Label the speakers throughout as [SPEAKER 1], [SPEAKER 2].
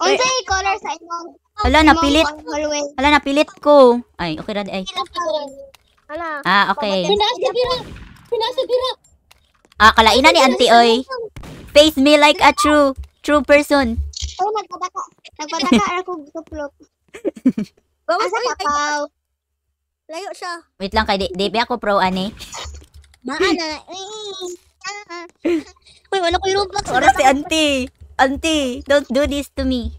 [SPEAKER 1] Unsay color sa na pilit.
[SPEAKER 2] Wala na pilit ko. Ay, okay ra ay.
[SPEAKER 1] Ala. Ah, okay. Pinasagira.
[SPEAKER 2] Ah, kalaina ni Auntie oy. Face me like a true true person.
[SPEAKER 1] Oh, nagpataka. Nagpataka ako ko tuplok. Asa ka paw? Layo siya.
[SPEAKER 2] Wait lang kay di, di ako pro ani.
[SPEAKER 1] Maana. Eh, eh, eh. Ah,
[SPEAKER 2] ah. Uy, wala ko yung Roblox. Oras si Auntie. Auntie, don't do this to me.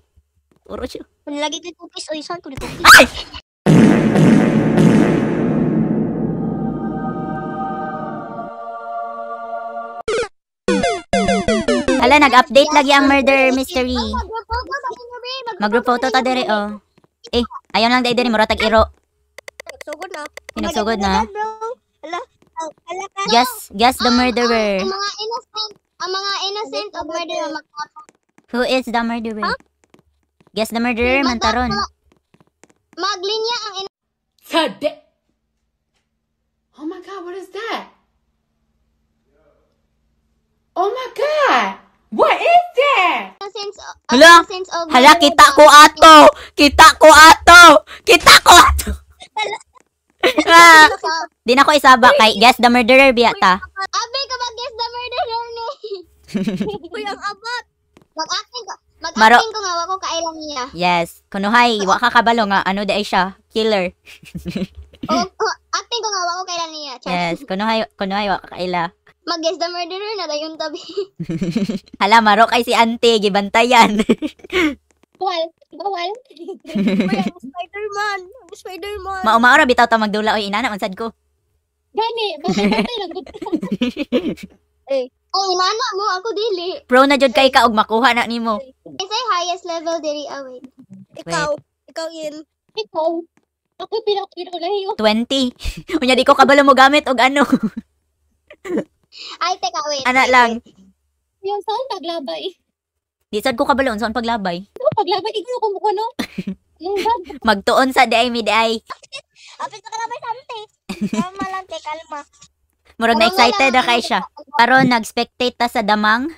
[SPEAKER 2] Puro siya. lagi ko cookies, oy, saan ko na cookies? Ay! Ala, nag-update lagi ang murder mystery. Mag-group photo ta dere, oh. Eh, ayaw lang dere, muratag iro. Nagsugod na. Pinagsugod na. Ala, Guess, guess the ah, murderer. Ang mga
[SPEAKER 1] innocent, ang mga innocent of mag magkakapag.
[SPEAKER 2] Who is the murderer? Huh? Guess the murderer, Iba Mantaron.
[SPEAKER 1] Maglinya ang ina... Sade! Oh my god, what is that? Oh my god! What is that?
[SPEAKER 2] Hala, hala, kita ko ato! Kita ko ato! Kita ko ato! Di na ko isaba kay Guess the Murderer biya ta.
[SPEAKER 1] Abi ka ba Guess the Murderer ni? Kuya ang abat! Mag-acting ko. Mag-acting Maro- ko nga wako kailang niya. Yes.
[SPEAKER 2] Kunuhay, wa ka kabalo nga ano dai siya, killer. oh, oh,
[SPEAKER 1] acting ko nga wako kailang niya.
[SPEAKER 2] Char. Yes, kunuhay kunuhay wa ka kaila.
[SPEAKER 1] Mag-guess the murderer na dayon tabi.
[SPEAKER 2] Hala, maro kay si Ante, gibantayan.
[SPEAKER 1] Bawal, bawal. Spider-Man, Spider-Man. Maumaora
[SPEAKER 2] bitaw ta magdula oy inana unsad ko.
[SPEAKER 1] Gani, basta patay lang Eh, ang inana mo, ako dili.
[SPEAKER 2] Pro na jud kay ka og makuha na nimo.
[SPEAKER 1] Isay highest level diri away. Ah, ikaw, ikaw in. Ikaw. Ako pirang pirang lahi.
[SPEAKER 2] 20. Unya di ko kabalo mo gamit og ano. Ay
[SPEAKER 1] teka wait. Ana lang.
[SPEAKER 2] Yo, saan paglabay? Di sad ko kabalo saan paglabay. Saan paglabay igno ko mo no. Magtuon sa day mi day.
[SPEAKER 1] Apil ka kalabay sante. Kalma lang kay kalma. Murag na excited na kay siya.
[SPEAKER 2] Karon nag-spectate ta sa damang.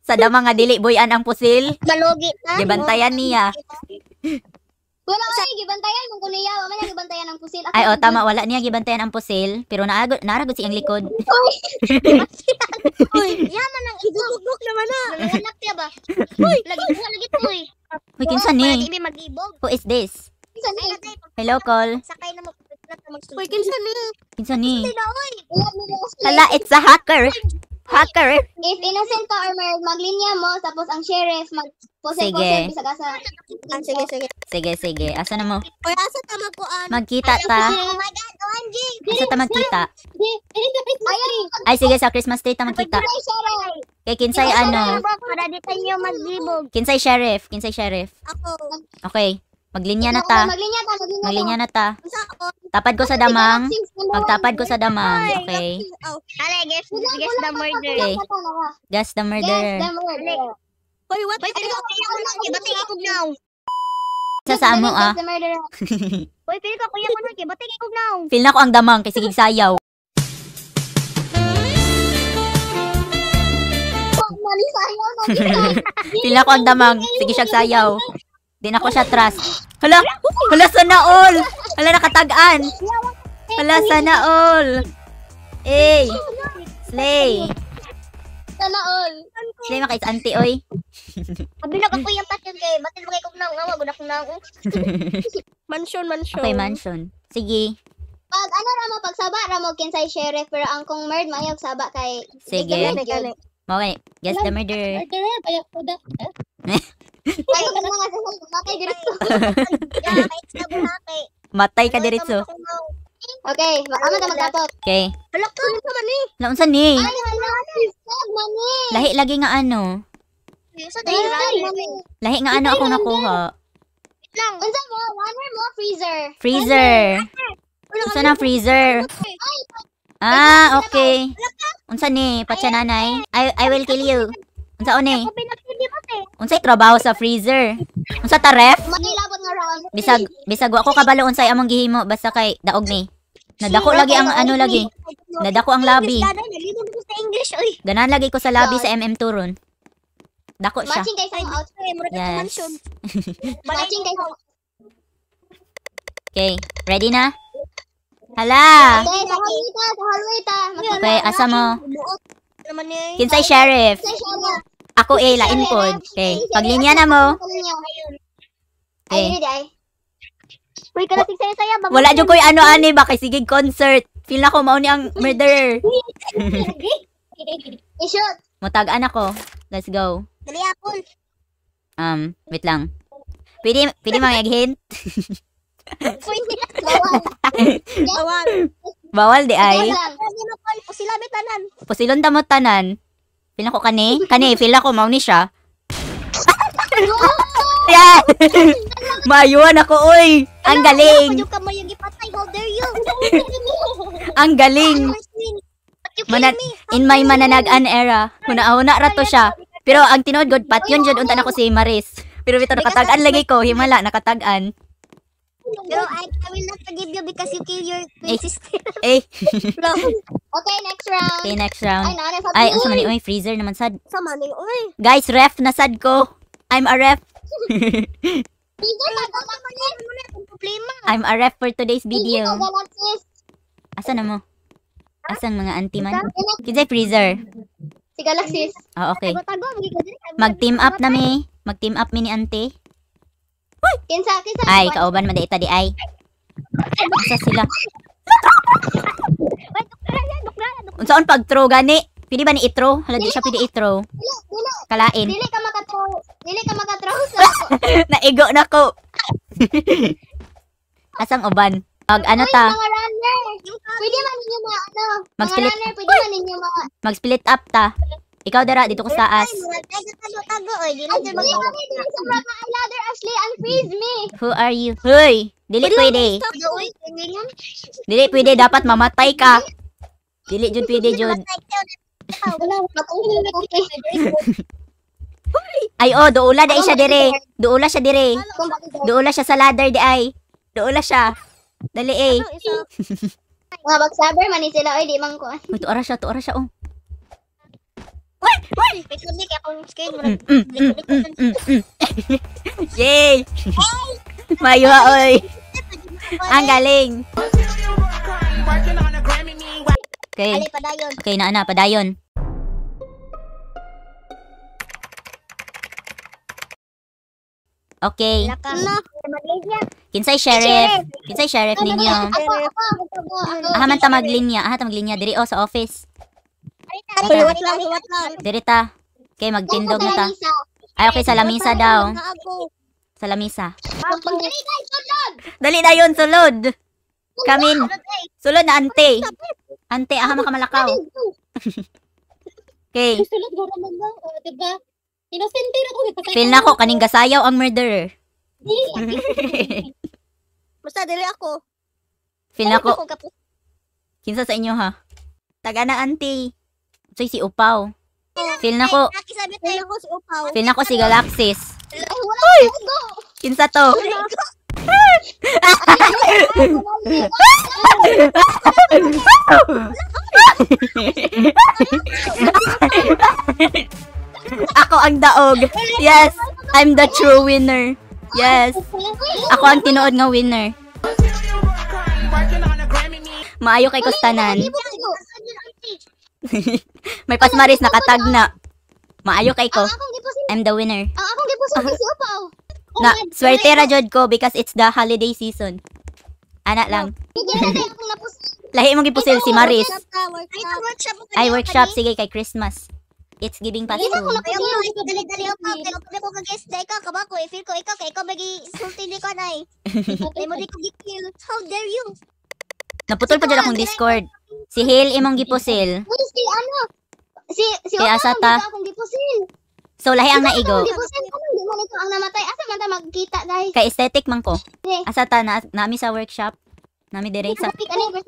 [SPEAKER 2] sa damang nga dili boyan ang pusil. Malugi ta. Gibantayan niya.
[SPEAKER 1] Wala ko gibantayan kung kuniya, wala niya gibantayan ang pusil. Ay, oh, tama, wala
[SPEAKER 2] niya gibantayan ang pusil, pero naagod, si ang likod. Uy, Uy
[SPEAKER 1] yaman ang ibog. na mana. Nalanak tiya ba? Uy, lagi mo, lagi po eh. Uy, kinsa ni?
[SPEAKER 2] Who is this? Hello, call. Sakay na mo
[SPEAKER 1] Uy, kinsa ni? Kinsa ni? Hala, it's a
[SPEAKER 2] hacker. Hacker. If
[SPEAKER 1] innocent ka or married, maglinya mo, tapos ang sheriff, mag Pose, sige. bisag asa. Ah, sige, sige.
[SPEAKER 2] Sige, sige. Asa na mo?
[SPEAKER 1] Or asa ta magkuan? Ah? Magkita ta. Oh my God, OMG! Oh, asa ta magkita?
[SPEAKER 2] Ay, sige, sa Christmas tree ta magkita.
[SPEAKER 1] Kay Kinsay ano? Para di tayo maglibog.
[SPEAKER 2] Kinsay sheriff. Kinsay sheriff. Ako. Okay. Maglinya na ta. Maglinya na ta. Tapad ko sa damang. Pagtapad ko sa damang, okay?
[SPEAKER 1] Hala, oh. guess, guess the murder. Okay. Guess the murder. Guess the murder. Hoy, what? Wait, pili ko kuya ko nun. Ibating ikog now. Sa mo, ah. Hoy, pili ko kuya ko nun. Ibating ikog now. Feel na ko
[SPEAKER 2] ang damang kasi gigsayaw. Pila ko ang damang. Sige siya sayaw. Di na ko siya trust. Hala, hala sana all. Hala nakatagaan. Hala sana all. Ey. Slay.
[SPEAKER 1] Sana all. Slay maka it's anti oy. Abi na kapoy yung patyon kay batil mga kung nang nga gunak nang.
[SPEAKER 2] Mansion mansion. Okay mansion. Sige.
[SPEAKER 1] Pag ano ramo pag saba ramo kinsay sheriff pero ang kong murd mayog saba kay Sige.
[SPEAKER 2] Mao kay guess the murder.
[SPEAKER 1] Murder bayak kuda. Ay, mga sasay, matay diretso. Yeah, kahit na
[SPEAKER 2] Matay ka diretso.
[SPEAKER 1] Okay, ano na magdatot? Okay. Wala ka sa mani. sa ni. Ay, wala ka mani. Lahi lagi nga ano. Sa Lahi nga ano akong nakuha. Wait lang. Unsa mo? Water mo freezer. Freezer.
[SPEAKER 2] Unsa na freezer? Ah, okay. Unsa ni? Patsa nanay. I I will kill you. Unsa oni? Ako pinagsilibot eh. Unsay trabaho sa freezer? Unsa ta ref?
[SPEAKER 1] Makilabot nga raw. Bisag
[SPEAKER 2] bisag wa ko kabalo unsay among gihimo basta kay daog ni. Nadako lagi ang ano lagi. Nadako ang labi. Ganan lagi ko sa labi sa MM Turon. Dako siya. Matching
[SPEAKER 1] kay sa outfit, mura yes. mansion. Matching kay
[SPEAKER 2] Okay, ready na? Hala. Okay, sa
[SPEAKER 1] hallway ta, sa ta. asa mo? Kinsay Kinsay sheriff. Ako Ela, in code. Okay. Paglinya na mo. Okay. Uy, kalating saya saya. Wala dyan ko ano-ano ba
[SPEAKER 2] kay sige concert. Feel na ko mauni ang murderer. shoot Mutag anak ko. Let's go. Dali ako. Um, wait lang. Pwede, pwede mga hint? Bawal. Bawal. Bawal di ay. Pusilon tanan. Pusilon damot tanan. Feel ako kani? Kani, feel ako mauni siya. Yan! Mayuan ako, oy! Ang galing! Ang galing! Manat in my mananag-an era, muna-una rato siya. Pero ang tinood god pat yun jud unta na ko si Maris. Pero bitaw nakatagan lagi ko, himala nakatagan.
[SPEAKER 1] No, I, I will not forgive you because you kill your twin eh. sister.
[SPEAKER 2] Ay! Eh.
[SPEAKER 1] Okay, next round. Okay, next round. Ay, nara, sad Ay, ang eh. Freezer naman sad. Sama ni Uy.
[SPEAKER 2] Guys, ref na sad ko. I'm a ref.
[SPEAKER 1] Freezer, kagalat problema. I'm a ref
[SPEAKER 2] for today's video.
[SPEAKER 1] Freezer,
[SPEAKER 2] kagalat Asan na mo? Asan mga anti man? Kinsay Freezer.
[SPEAKER 1] Si Galaxis. Oh, ah, okay. Mag-team up na mi.
[SPEAKER 2] Mag-team up mi ni ante. Uy! Kinsa, kinsa. Ay, kauban man ita di ay. Kinsa sila. Wait, doktora yan, doktora, Unsaon pag-throw gani? Pili ba ni itro? Hala di siya pili itro.
[SPEAKER 1] Dili, Kalain. Dili ka makatraw. Dili ka makatraw sa
[SPEAKER 2] Naigo na ko. Asang uban? Pag ano ta?
[SPEAKER 1] Pwede man ninyo mga ano. Mag-split. runner, pwede man ninyo ano, mga.
[SPEAKER 2] Mag-split up ta. Ikaw dara dito ko sa taas.
[SPEAKER 1] Tago-tago oy, dili jud magtago. Another Ashley and freeze me. Who
[SPEAKER 2] are you? Hoy, dili pwede. Dili pwede dapat mamatay ka. Dili jud pwede jud. Ah, ay oh, duula dai siya dire. Duula siya dire. Duula siya sa ladder di ay. Duula siya. Dali eh.
[SPEAKER 1] Nga ano, bagsaber man sila oy di man ko.
[SPEAKER 2] Tuora siya, tuora siya oh.
[SPEAKER 1] Uy! Uy! Wait lang, Nick. Akong screen mo.
[SPEAKER 2] Yay! Mayo ha, oy! Ang galing!
[SPEAKER 1] Okay. padayon. Okay,
[SPEAKER 2] na, na, padayon. Okay. Ano? Kinsay sheriff. Kinsay sheriff ano ninyo.
[SPEAKER 1] Aha man ta maglinya.
[SPEAKER 2] Aha ta maglinya diri o oh, sa office. Hoy, huwag lang, huwag lang. Dirita. Okay, magtindog na ta. Ay, okay, sa lamisa daw. Sa lamisa. Dali na yun, sulod. Kamin. Eh. Sulod na, ante. Ante, aha, makamalakaw. okay. Sulod, gara man ba? Oh, diba? Inosente na ko. Diba? Feel na ko, kaning gasayaw ang murderer. Basta, dili ako. Feel na ko. Kinsa sa inyo, ha? Taga na, ante. Soy si Upaw. Feel na ko. Feel
[SPEAKER 1] eh. na ko si Upaw. Feel na ko si Galaxis. Uy!
[SPEAKER 2] Kinsa to? Ako ang daog. Yes, I'm the true winner. Yes. Ako ang tinuod nga winner.
[SPEAKER 1] Maayo kay Kostanan.
[SPEAKER 2] May pasmaris nakatag na. Maayo kay ko. I'm the winner. Ang akong
[SPEAKER 1] gipusan si Upaw. Oh.
[SPEAKER 2] Oh na swerte ra jud ko because it's the holiday season. Ana lang. Oh, Lahi mo gipusil si Maris. Ay workshop sige kay Christmas. It's giving past two. Dali-dali
[SPEAKER 1] ako. Kaya ko ka-guess na ikaw. Kaba ko. I-feel ko ikaw. Kaya ikaw mag-insultin ni Kanay. na Kaya mo di ko How dare you?
[SPEAKER 2] Naputol pa dyan akong Discord. Si Hale imong gipusil. Uy,
[SPEAKER 1] si ano? Si si Kaya sa ta. Akong gipusil.
[SPEAKER 2] So lahi ang naigo. Gipusil ko ano, di man ito ang namatay. Asa man ta magkita dai? Kay aesthetic man ko. Asa ta na nami sa workshop. Nami direct sa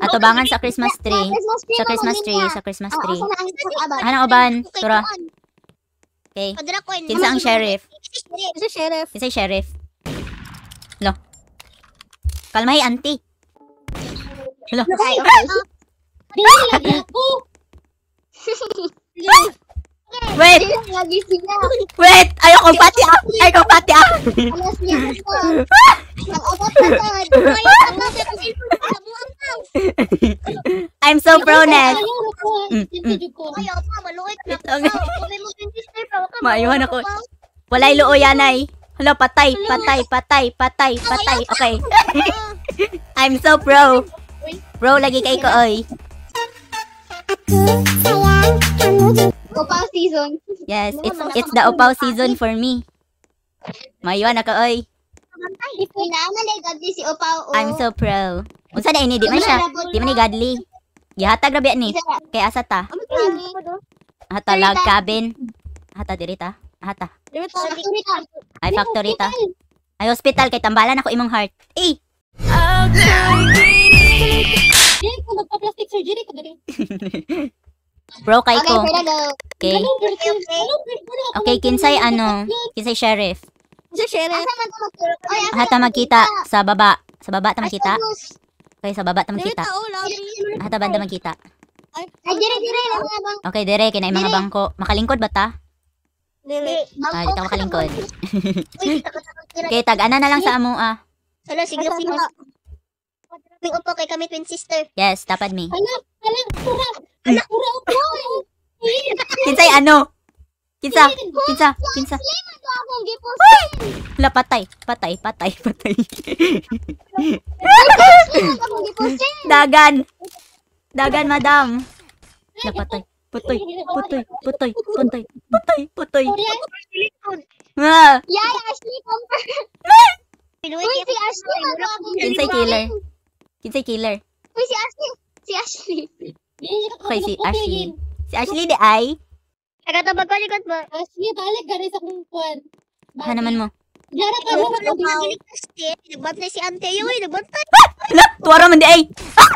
[SPEAKER 2] atubangan sa Christmas tree. Sa Christmas tree, sa Christmas ah, tree.
[SPEAKER 1] Ano uban? Tura. Okay. Kinsa ang sheriff?
[SPEAKER 2] Kinsa sheriff? Kinsa sheriff? Lo. Kalmahi, auntie. Hello. Okay, okay. Hindi lagi ako.
[SPEAKER 1] Wait. Lagi sila. Wait, ayoko pati ako. Ah. Ayoko pati ako. Ah. Alas niya ako. Nag-abot na to.
[SPEAKER 2] I'm so pronet. Eh. Maayuhan ako. Wala iluo yan ay. Hala, patay, patay, patay, patay, patay. Okay. I'm so pro. Pro lagi kay ko, oy
[SPEAKER 1] sayang kamu
[SPEAKER 2] Opaw season. Yes, it's it's the opaw season for me. Mayuan ako oy. si oh. I'm so pro. Unsa na ini di man siya? Di man ni godly. Gihatag rabi ni. Kay asa ta? Hata lag cabin. Hata diri Hata. Ay factory ta. Ay hospital kay tambalan ako imong heart. Eh. Jay, kung magpa-plastic surgery ko dali. Bro, kay ko. Okay. Okay, kinsay ano? Kinsay sheriff.
[SPEAKER 1] Sa sheriff. ta magkita
[SPEAKER 2] sa baba. Sa baba ta magkita. Okay, sa baba ta magkita.
[SPEAKER 1] ta banda magkita. Ay, dire dire
[SPEAKER 2] Okay, dire kay mga bangko. Makalingkod ba ta? Dire. Eh, ah, dito makalingkod. okay, tag ana na lang sa amo ah. Wala sige sige
[SPEAKER 1] may upo kay kami twin sister.
[SPEAKER 2] Yes, tapad me.
[SPEAKER 1] Anak, anak, ura. Anak, ura upo. Kinsay ano?
[SPEAKER 2] Kinsa, kinsa, kinsa.
[SPEAKER 1] Ay!
[SPEAKER 2] patay, patay, patay, patay. Dagan. Dagan, madam. patay. Putoy, putoy, putoy, putoy, putoy, putoy. Ah! ah.
[SPEAKER 1] Yaya, Ashley, Kinsay killer. Kinsay killer? Uy, si Ashley. Si Ashley. Okay, ano si Ashley. Si Ashley di ay? Nagatabag ko, likod mo. Ashley, balik ka rin sa kumpuan.
[SPEAKER 2] Ha naman mo. Dara ka mo.
[SPEAKER 1] Nagbat na si Ante yung eh. Nagbat na. Ah!
[SPEAKER 2] Ala! Tuwara man di ay! Ah!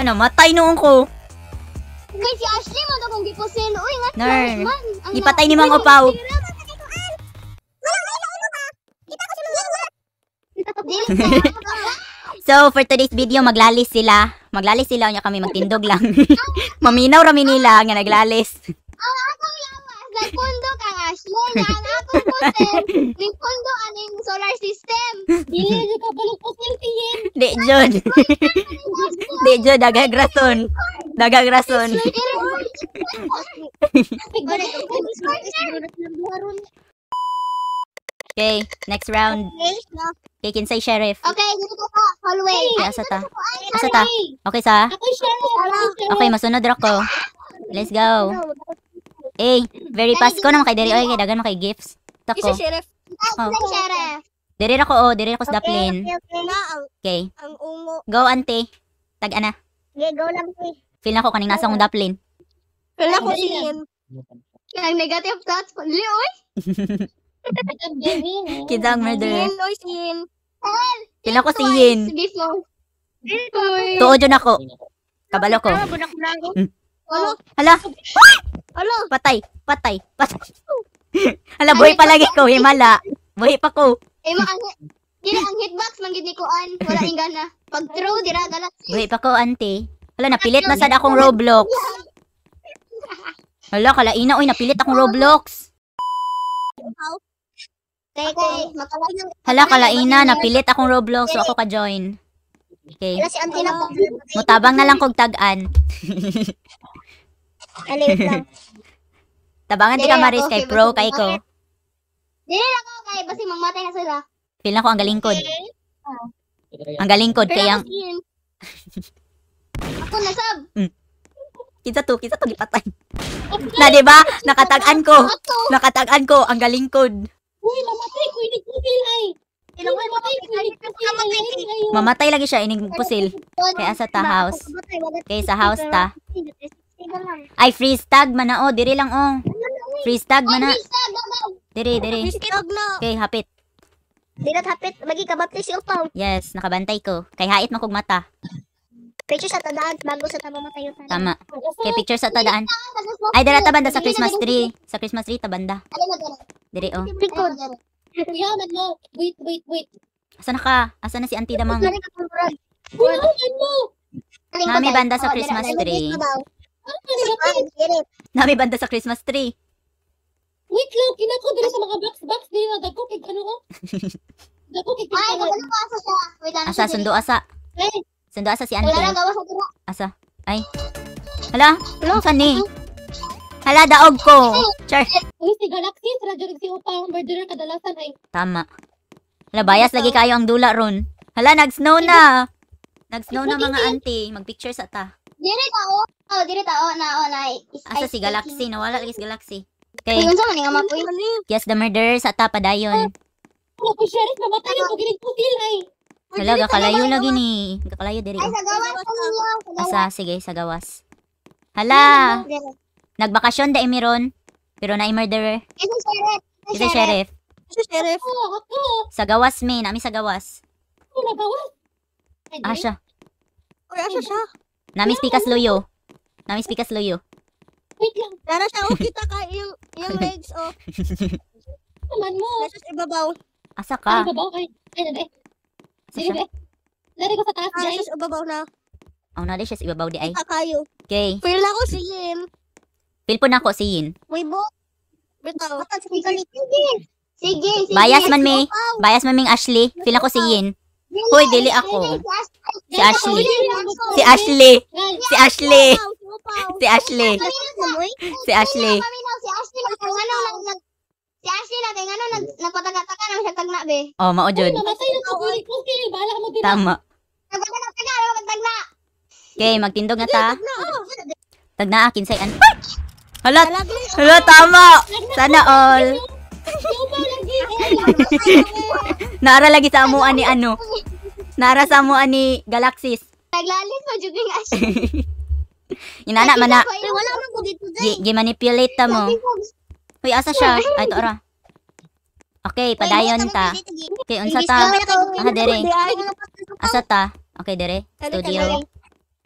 [SPEAKER 2] Ano, matay noon ko.
[SPEAKER 1] Kay si Ashley mo na kung gipusin. Uy, nga. Ipatay ni Mang Opaw.
[SPEAKER 2] Dili ka. So, for today's video, maglalis sila. Maglalis sila, unya kami magtindog lang. Maminaw rami nila nga naglalis. Ah,
[SPEAKER 1] ano ang ako yawas, nagkundo ka nga, Shloy, ang ako kusin, nagkundo ang solar system. Dili, ka balik po silpihin. Di, Jod. Di, Jod,
[SPEAKER 2] dagag rason. Dagag rason.
[SPEAKER 1] Dagag rason.
[SPEAKER 2] Okay, next round. Okay, say sheriff.
[SPEAKER 1] Okay, dito ko, hallway. Okay, asa ta? Asa ta? Okay sa? Okay, ah, masunod ra ko.
[SPEAKER 2] Let's go. Eh, very fast ko naman kay diri. Okay, dagan mo kay gifts. Sa ko. sheriff. Oh. sheriff. Diri ra ko, oh. diri ra ko sa plane. Okay. Ang umo. Go, ante. Tag-ana. Okay, go lang. Feel na ko kaning nasa akong daplin. Feel na ko si Ang negative thoughts. Leo, oy!
[SPEAKER 1] Eh. Kidang murder. Yin or sin? Kila ko si Yin.
[SPEAKER 2] Tuod yun ako. Kabalo ko. Hmm. Hala. Hala. Patay. Patay. Patay. Hala, buhay pa lagi ko. Himala. Buhay pa ko. Eh,
[SPEAKER 1] Dira ang hitbox man gid ni kuan, wala ing gana. Pag throw dira gala.
[SPEAKER 2] Buhi pa ko ante. Wala napilit man sad akong Roblox. Hala, kalaina oy napilit akong Roblox.
[SPEAKER 1] Kaya eh, makalain Hala, kalaina. Napilit akong Roblox. So ako
[SPEAKER 2] ka-join. Okay. Hala, si Auntie na po. Mutabang na lang kog tagan. Aliw ah, lang. Tabangan di ka maris kay pro kay ko. Dili lang
[SPEAKER 1] ako kay basi mamatay ka sila.
[SPEAKER 2] Feel na ko ang galingkod.
[SPEAKER 1] Ah.
[SPEAKER 2] Ang galingkod kay ang
[SPEAKER 1] Ako nasab. Mm. Kita to,
[SPEAKER 2] kita to gipatay. Na di ba? Nakatagan ko. Nakatagan ko ang galingkod.
[SPEAKER 1] Uy, mamatay ko inig pusil ay. Ilang Uy, mamatay ko inig pusil ay. Mamatay lagi siya inig pusil. Kaya sa ta house. Kaya sa house ta.
[SPEAKER 2] Ay, freeze tag man na oh. Diri lang oh. Freeze tag man na.
[SPEAKER 1] Diri, diri. Okay,
[SPEAKER 2] hapit. Diri hapit. Magi kabantay si Upaw. Yes, nakabantay ko. Kay hait man mata.
[SPEAKER 1] Picture sa tadaan bago sa tamamatay yung Tama. Kay picture sa tadaan.
[SPEAKER 2] Ay, dala tabanda sa Christmas tree. Sa Christmas tree, tabanda. Alin Dire, oh. Tikod. Kuya, man mo. Wait, wait, wait. Asa na ka? Asa na si Auntie Damang? Kuya, man mo. Nami banda sa oh, Christmas tree. Ano Nami banda sa Christmas tree.
[SPEAKER 1] Wait lang, kinako dali sa mga box-box. Dili na dagko kay ano ko. Oh. Dagko kay Ay, ano ko asa siya. Asa, sundo asa.
[SPEAKER 2] Wait. Sando asa si Ante? Wala lang gawas ako. Asa? Ay. Hala? Hello? Saan ni? Hala, daog ko. Char. Uy, si Galaxy, sa radyo si Upa ang murderer kadalasan ay. Tama. Hala, bias lagi kayo ang dula ron. Hala, nag-snow na. Nag-snow na mga auntie. Mag-picture sa ta. Dire tao. Oh, dire tao na oh na. Asa si Galaxy? Nawala lagi si Galaxy. Okay. Kung sa maning mapoy. Yes, the murderer sa ta padayon. Ano ko sheriff mamatay ko ginigputil ay. Wala, gakalayo lagi ni. Gakalayo diri. Ay, sagawas Asa, sige, sagawas. Hala! Nagbakasyon da imiron. Pero na murderer.
[SPEAKER 1] Ito sheriff. Ito sheriff.
[SPEAKER 2] Ito sheriff. Sagawas me, nami sagawas.
[SPEAKER 1] Nagawas. Asha. Or asha siya. Nami spikas
[SPEAKER 2] loyo. Nami spikas loyo.
[SPEAKER 1] Wait lang. Dara siya, oh, kita ka yung, legs, oh. Taman mo. Nasa ibabaw.
[SPEAKER 2] Asa ka? Ay, ibabaw,
[SPEAKER 1] ay, ay, ay, ay. Sige. Lari ko sa taas, guys. Ashes, ubabaw na.
[SPEAKER 2] Ang oh, na dishes, ibabaw di ay. Kakayo. Okay. Feel na ako si Yin. Feel po na ako si Yin.
[SPEAKER 1] May bo. Bitaw. Sige, sige. Sige, sige. Bias man may. Bias man may Ashley. Feel ako si Yin.
[SPEAKER 2] Hoy, dili ako. Si Ashley. Si Ashley. Si Ashley. Si Ashley. Si Ashley. Si Ashley. Si
[SPEAKER 1] Ashley. Si Ashley lang kay ngano nag napatagataka na naman siya tagna be. Oh, mao jud. Oh, namatay na ko bulik ko kay bala mo dito. Tama. Nagpataga-taga naman mag tagna.
[SPEAKER 2] Okay, magtindog na ta. Tagna akin say an. Hala. Hala tama. Sana all. Nara lagi sa amuan ni ano. Nara sa amuan ni Galaxis.
[SPEAKER 1] Naglalit mo jud ng Ashley.
[SPEAKER 2] Inana mana. Wala man
[SPEAKER 1] ko dito. Gi
[SPEAKER 2] manipulate ta mo. Uy, asa siya? Ay, to ara. Okay, padayon ta. Okay, unsa ta? Aha, dere. Asa ta? Okay, dere. Studio.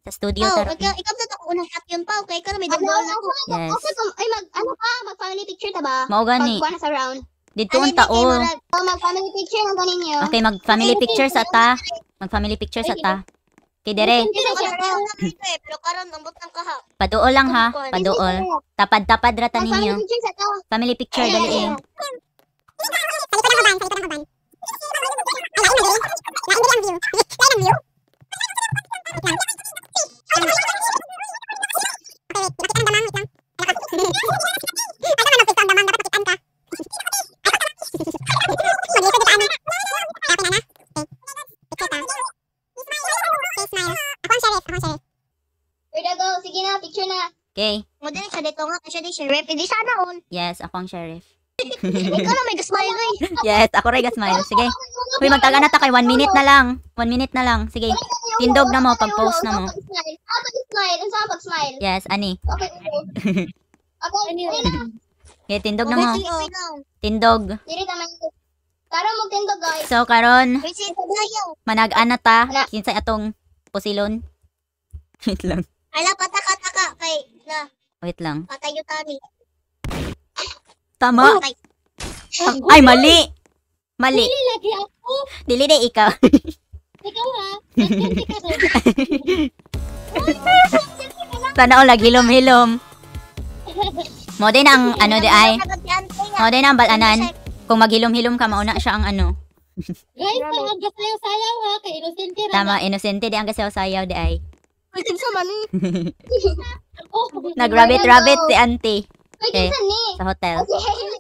[SPEAKER 2] Sa studio oh, taro. Ikaw,
[SPEAKER 1] ikaw na ako unang hat yun pa, okay? Ikaw na may ano, dagdaw na ano, ako. Yes. ay mag, ano pa, mag family picture ta ba? Mao gani. Pagkuha na sa round. Ano, dito oh. ang tao. Oh, mag family picture na ganin yun. Okay, mag family picture sa
[SPEAKER 2] ta. Mag family picture sa ta. Tidere. Eh. Pero karon ambot ng kaha. Paduol lang ha, paduol. Tapad-tapad ra ta ninyo. Family picture dali eh.
[SPEAKER 1] Thank you. sige na, picture na. Okay. Mo din siya
[SPEAKER 2] dito nga, siya di sheriff. Hindi sana all. Yes, ako ang sheriff. Ikaw na may gasmile eh. yes, ako rin gasmile. Sige. Uy, magtaga na ta kay 1 minute na lang. 1 minute na lang. Sige. Tindog na mo, pag-post na mo.
[SPEAKER 1] Ako pag-smile. Ano sa pag-smile? Yes, ani. Okay. Okay, okay na.
[SPEAKER 2] Okay, tindog na mo. Tindog.
[SPEAKER 1] Diri naman Karon mo tindog guys. So karon
[SPEAKER 2] manag-ana ta kinsa atong pusilon. Wait lang.
[SPEAKER 1] Ala, pataka-taka kay na. Wait lang. Patay yung tani. Tama. Patay. Ay, mali. Mali. Dili lagi ako. Dili na ikaw. ikaw ha.
[SPEAKER 2] Sana o lagi hilom Mo din ang ano di ay. Mo din ang balanan. Kung maghilom-hilom ka, mauna siya ang ano.
[SPEAKER 1] Guys, ang gasayaw-sayaw ha. Kay inosente Tama,
[SPEAKER 2] inosente di ang sayaw sayaw di ay.
[SPEAKER 1] Pwede sa mani. Nag-rabbit-rabbit oh. si
[SPEAKER 2] auntie. Pwede eh, sa ni. Sa hotel.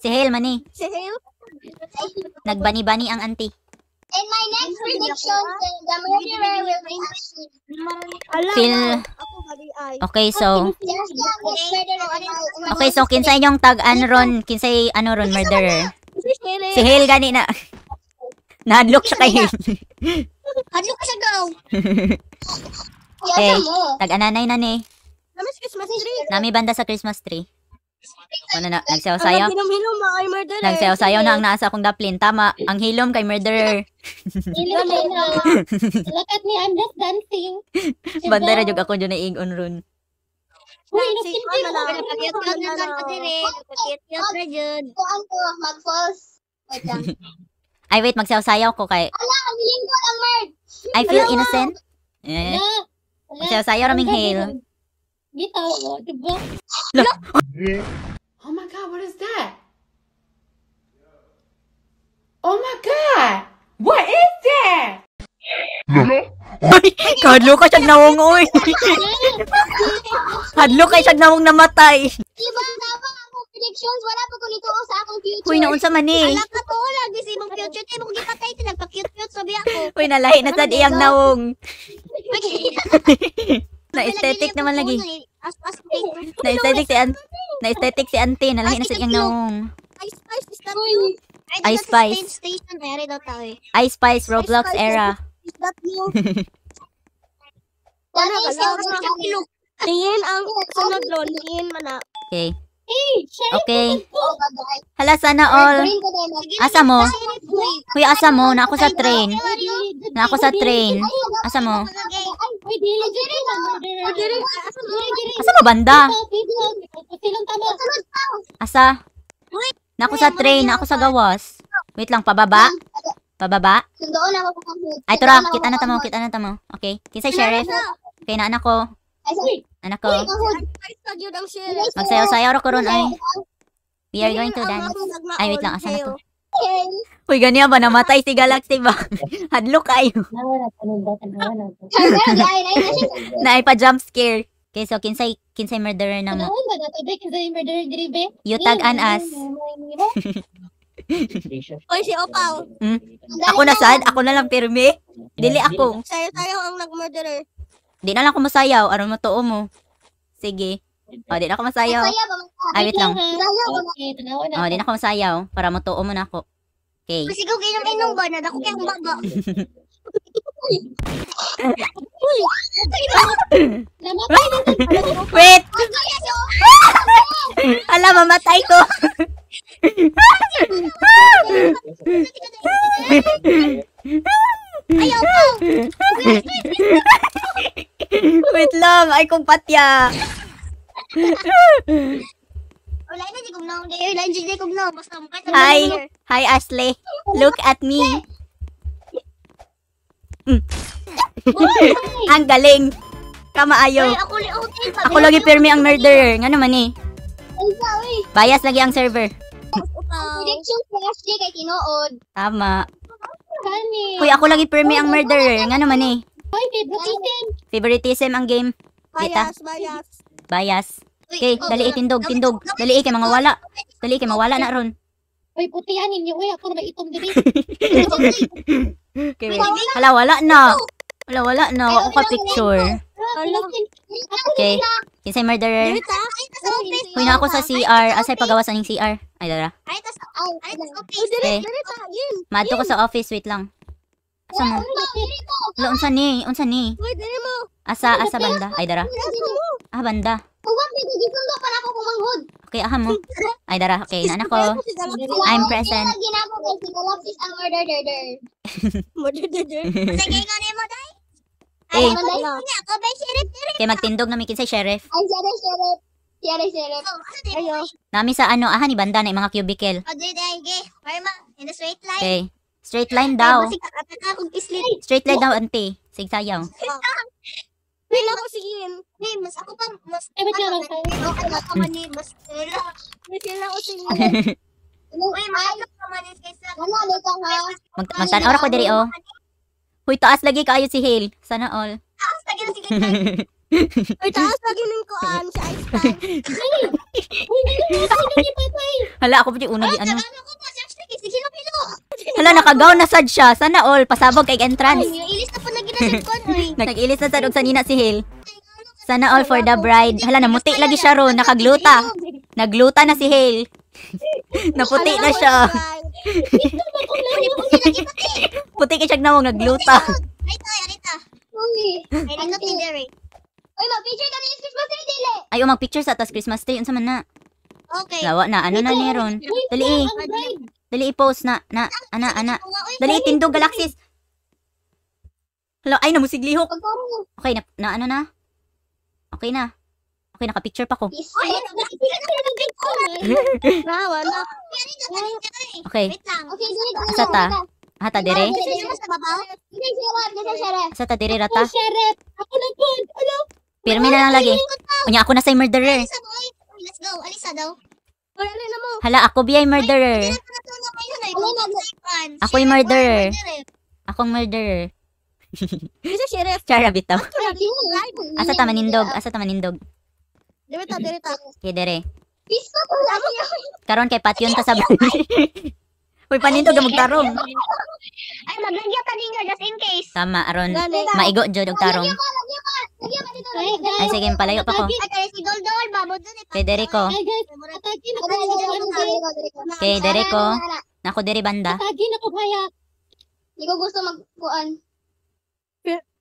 [SPEAKER 2] Si Hale, mani. Si Hale. Nagbani-bani ang auntie.
[SPEAKER 1] And my next prediction, the murderer will be
[SPEAKER 2] Ashley. Okay, so...
[SPEAKER 1] Okay, so kinsa inyong
[SPEAKER 2] tag-an ron, kinsay ano ron murderer.
[SPEAKER 1] Si Hale gani na.
[SPEAKER 2] Na-unlock siya kay Hale.
[SPEAKER 1] Hadlock siya daw.
[SPEAKER 2] Okay, tag-ananay na ni.
[SPEAKER 1] Nami Christmas tree.
[SPEAKER 2] Nami banda sa Christmas tree. Ano na, nagsayaw-sayaw.
[SPEAKER 1] Hilom-hilom na kay murderer. Nagsayaw-sayaw na ang nasa akong
[SPEAKER 2] daplin. Tama, ang hilom kay murderer. Hilom na. Look
[SPEAKER 1] at me, I'm just dancing.
[SPEAKER 2] Banda na jug ako dyan na ing-on run.
[SPEAKER 1] Uy, nasinti mo. Nagkakyat ka na ka pa din eh. Nagkakyat na dyan. Kuhan ko, mag-falls. Wait lang.
[SPEAKER 2] Ay, wait, magsayaw-sayaw ko kay... Wala,
[SPEAKER 1] ang lingkod ang murd. I feel innocent. Eh. Kasi sa'yo raming hail. Dito, oh, diba?
[SPEAKER 2] Oh my god, what is that?
[SPEAKER 1] Oh my god! What is that? Look!
[SPEAKER 2] Kadlo ka siya nawong oy! Kadlo ka siya nawong namatay! Diba,
[SPEAKER 1] diba? predictions, wala pa ko nito sa akong future. Uy, naunsa man eh. Wala ka to, lagi sa imong future. Kaya mong gipatay, nagpa cute cute sabi ako. Uy, nalahi na tad iyang naong.
[SPEAKER 2] na aesthetic naman lagi.
[SPEAKER 1] Na aesthetic si Ante.
[SPEAKER 2] Na aesthetic si Ante, nalahi na sa iyang naong.
[SPEAKER 1] I Spice is Spice. Station era daw tao eh.
[SPEAKER 2] Ice Spice Roblox era.
[SPEAKER 1] Is that you? Para ba lang? Tingin ang sunod lon, tingin man
[SPEAKER 2] Okay. Okay.
[SPEAKER 1] Hala sana all. Asa mo?
[SPEAKER 2] Huy, asa mo? Na ako sa train. Na ako sa train. Asa mo?
[SPEAKER 1] Asa mo banda? Asa? Na ako sa train. Na ako
[SPEAKER 2] sa gawas. Wait lang, pababa. Pababa.
[SPEAKER 1] Ay, tura. Kita na tamo. Kita na
[SPEAKER 2] tamo. Okay. Kinsa sheriff? Okay, na ako. Anak ko.
[SPEAKER 1] Magsayaw-sayaw ro ko ay.
[SPEAKER 2] We are going to dance. Ay, wait oh, lang. asan na to? Uy, ganyan ba? Namatay si Galaxy ba? Hadlo kayo. Naipa jump scare. Okay, so kinsay kinsay murderer na mo. Kinsay murderer diri You tag an us.
[SPEAKER 1] Oy, si Opal.
[SPEAKER 2] Hmm? Ako na sad, ako na lang pirmi. Dili ako.
[SPEAKER 1] Sayo sayo ang nag-murderer.
[SPEAKER 2] Di na lang ako masayaw. Ano matoo mo? Sige. O, di na ako masayaw. Ay, wait lang. Okay,
[SPEAKER 1] tanawa na. O, di na ako
[SPEAKER 2] masayaw. Para mo matoo mo na ako. Okay. Kasi
[SPEAKER 1] kung inom-inom ba, nadako kayong baba. Wait! Ala, mamatay ko! Ayaw ko!
[SPEAKER 2] Wait lang, ay kumpatya.
[SPEAKER 1] Wala na di kumnaw. Wala na di kumnaw. Basta mukha sa Hi.
[SPEAKER 2] Hi, Ashley. Look at me. Mm. ang galing. Kamaayo.
[SPEAKER 1] ako, lagi pirmi ang
[SPEAKER 2] murderer. Nga naman eh. Bias lagi ang server.
[SPEAKER 1] Prediction sa Ashley kay Tinood. Tama kami. Kuya, ako lagi permi ang murderer. Nga naman eh. Hoy, favoritism.
[SPEAKER 2] Favoritism ang game. Dita. Bias, bias. Bias. Okay, oh, dali itindog, tindog. Dali kay mga wala. Dali kay mawala na ron.
[SPEAKER 1] Hoy, putihanin niyo. Hoy, ako na itom diri.
[SPEAKER 2] okay, wait. Hala, wala na. Wala, wala na. Ako ka picture.
[SPEAKER 1] Okay say murderer? Dito? Huy na ako
[SPEAKER 2] sa CR. Asay ah, pagawasan yung CR. Ay, dara.
[SPEAKER 1] Ay, tas Okay. Madto ko sa office.
[SPEAKER 2] Wait lang. Asa mo?
[SPEAKER 1] Lo, unsa ni? Unsa ni?
[SPEAKER 2] Asa, asa banda? Ay, dara. Ah, banda. Oh, okay, aha mo. Ay, dara. Okay, nana ko. I'm present.
[SPEAKER 1] Murderer. Sige, ikaw na mo, dahil. Eh. Ano ba niya? Ako ba sheriff? Sheriff? Kaya magtindog
[SPEAKER 2] namin kinsay sheriff.
[SPEAKER 1] Ay, sheriff, sheriff. Sheriff, sheriff. Oh, ano din? Ayo.
[SPEAKER 2] Nami sa ano, aha ni banda na yung mga cubicle. O,
[SPEAKER 1] oh, di gay. Parma, in the straight line. Okay.
[SPEAKER 2] Eh, straight line daw. Kasi kakataka kong islit. Straight line daw, ante. Sigsayaw.
[SPEAKER 1] Oh. Wala ko sigin. Hey, mas ako pa, mas... Eh, ba't naman tayo? Ako na ni, mas... Wala. Mas sila ah. ko sigin. Uy, maayo ka manis kaysa... Wala, luto ha.
[SPEAKER 2] Magtanaw ako diri, oh. Hoy, taas lagi kayo si Hale. Sana all. Taas lagi na si Hale. Hoy, taas lagi ko kuan si Ice Pan. Hale! Hindi na taas lagi Hala, ako pa yung una di ano. Ano ko
[SPEAKER 1] pa, Sash lagi. pilo.
[SPEAKER 2] Hala, nakagaw na sad siya. Sana all. Pasabog kay entrance. nag ilis na po na ginasip ko. Eh. Nag-ilis na sad og sanina si Hale. Sana all for the bride. Hala, namuti lagi siya ron. Nakagluta. Nagluta na si Hale. Naputi na siya. Dito Puti ka siyang nawang nagluta. Rito,
[SPEAKER 1] rito. Uy. Ano tinder eh. Uy, mag-picture kami yung Christmas tree, dili.
[SPEAKER 2] Ay, umang picture sa atas Christmas tree. Unsa man na.
[SPEAKER 1] Okay. Lawa na. Ano na meron? Dali.
[SPEAKER 2] Dali i-post na. Na, ana, ana. Dali, tindog galaxies. Hello, ay, namusiglihok. Okay, na, na ano na? Okay na. Okay, naka-picture pa ko.
[SPEAKER 1] Nawa, no? Okay. Asa ta? Hata dire? Asa ta dire rata?
[SPEAKER 2] Pirmi na lang lagi. Kunya ako na sa murderer.
[SPEAKER 1] Let's go. Alisa daw.
[SPEAKER 2] Hala, ako biyay murderer.
[SPEAKER 1] Ako'y eh. yung murderer. Eh.
[SPEAKER 2] Akong murderer. Isa sheriff. Charabit daw. Asa ta manindog? Asa ta manindog?
[SPEAKER 1] Dere ta, dere ta. Okay, dere. Piso ko lang yun.
[SPEAKER 2] Karon kay patyon ta sa bahay. Uy, paninto gamog tarong.
[SPEAKER 1] Ay, maglagya ka ninyo just in case.
[SPEAKER 2] Tama, aron. Maigo jud og tarong.
[SPEAKER 1] Ay, sige, palayo pa ko. Eh. Kay Dereko. Kay Dereko.
[SPEAKER 2] Nako, dere banda.
[SPEAKER 1] Tagin ako, kaya. Hindi ko gusto magkuan.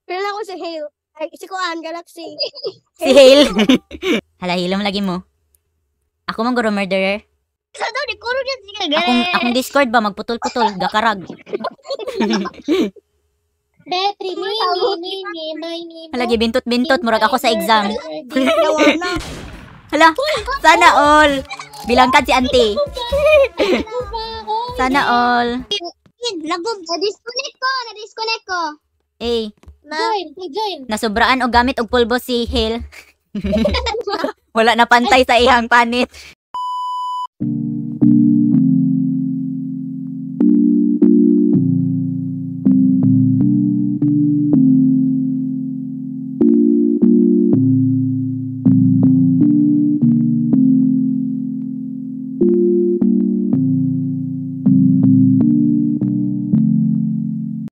[SPEAKER 1] Pero ako si Hale. Ay, si Kuan, Galaxy. Si
[SPEAKER 2] Hale. Hala, hilom lagi mo. Ako mang guro murderer.
[SPEAKER 1] Sa daw, di kuro niya sige. Akong, akong Discord
[SPEAKER 2] ba, magputol-putol, gakarag. Betri,
[SPEAKER 1] ni, mini, mini, ni,
[SPEAKER 2] Hala, gibintot-bintot, murag ako sa exam. Hala, sana all. Bilangkan si auntie.
[SPEAKER 1] sana all.
[SPEAKER 2] Lagom, na-disconnect ko, na-disconnect ko. Eh. Join, join. Nasubraan o gamit og pulbo si Hale. Wala na pantay sa ihang panit.